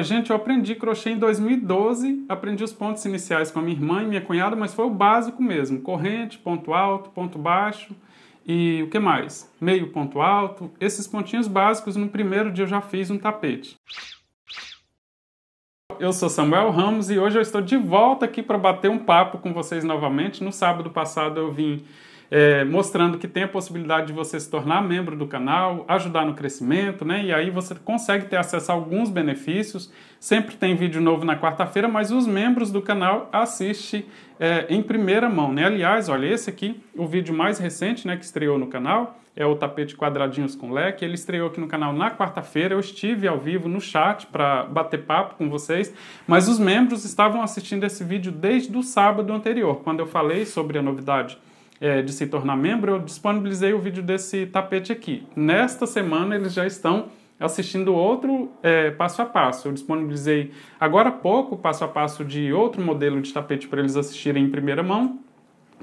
Gente, eu aprendi crochê em 2012, aprendi os pontos iniciais com a minha irmã e minha cunhada, mas foi o básico mesmo, corrente, ponto alto, ponto baixo e o que mais? Meio ponto alto, esses pontinhos básicos no primeiro dia eu já fiz um tapete. Eu sou Samuel Ramos e hoje eu estou de volta aqui para bater um papo com vocês novamente. No sábado passado eu vim é, mostrando que tem a possibilidade de você se tornar membro do canal, ajudar no crescimento, né? E aí você consegue ter acesso a alguns benefícios. Sempre tem vídeo novo na quarta-feira, mas os membros do canal assistem é, em primeira mão, né? Aliás, olha, esse aqui, o vídeo mais recente, né, que estreou no canal, é o tapete quadradinhos com leque. Ele estreou aqui no canal na quarta-feira. Eu estive ao vivo no chat para bater papo com vocês, mas os membros estavam assistindo esse vídeo desde o sábado anterior, quando eu falei sobre a novidade é, de se tornar membro, eu disponibilizei o vídeo desse tapete aqui. Nesta semana eles já estão assistindo outro é, passo a passo. Eu disponibilizei agora há pouco passo a passo de outro modelo de tapete para eles assistirem em primeira mão.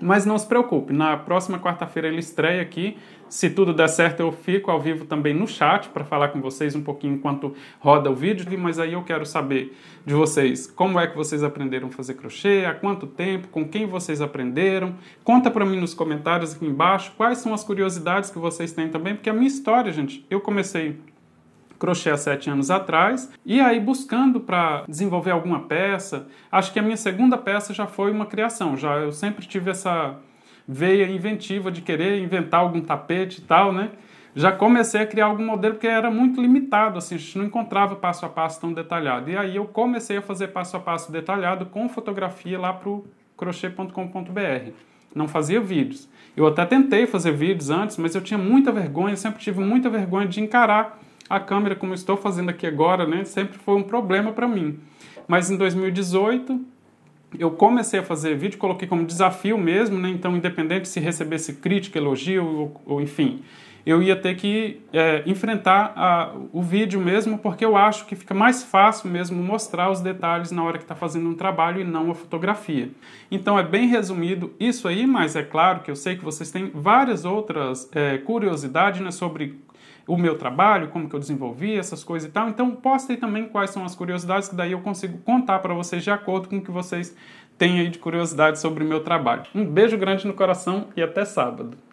Mas não se preocupe, na próxima quarta-feira ele estreia aqui. Se tudo der certo, eu fico ao vivo também no chat para falar com vocês um pouquinho enquanto roda o vídeo. Mas aí eu quero saber de vocês como é que vocês aprenderam a fazer crochê, há quanto tempo, com quem vocês aprenderam. Conta para mim nos comentários aqui embaixo quais são as curiosidades que vocês têm também, porque a minha história, gente, eu comecei crochê há sete anos atrás, e aí buscando para desenvolver alguma peça. Acho que a minha segunda peça já foi uma criação, já eu sempre tive essa veia inventiva de querer inventar algum tapete e tal, né? Já comecei a criar algum modelo que era muito limitado, assim, a gente não encontrava passo a passo tão detalhado. E aí eu comecei a fazer passo a passo detalhado com fotografia lá pro crochê.com.br. Não fazia vídeos. Eu até tentei fazer vídeos antes, mas eu tinha muita vergonha, sempre tive muita vergonha de encarar a câmera, como estou fazendo aqui agora, né, sempre foi um problema para mim. Mas em 2018 eu comecei a fazer vídeo, coloquei como desafio mesmo, né, então independente se recebesse crítica, elogio ou, ou enfim, eu ia ter que é, enfrentar a, o vídeo mesmo, porque eu acho que fica mais fácil mesmo mostrar os detalhes na hora que está fazendo um trabalho e não a fotografia. Então é bem resumido isso aí, mas é claro que eu sei que vocês têm várias outras é, curiosidades né, sobre o meu trabalho, como que eu desenvolvi essas coisas e tal. Então, postem também quais são as curiosidades, que daí eu consigo contar para vocês de acordo com o que vocês têm aí de curiosidade sobre o meu trabalho. Um beijo grande no coração e até sábado.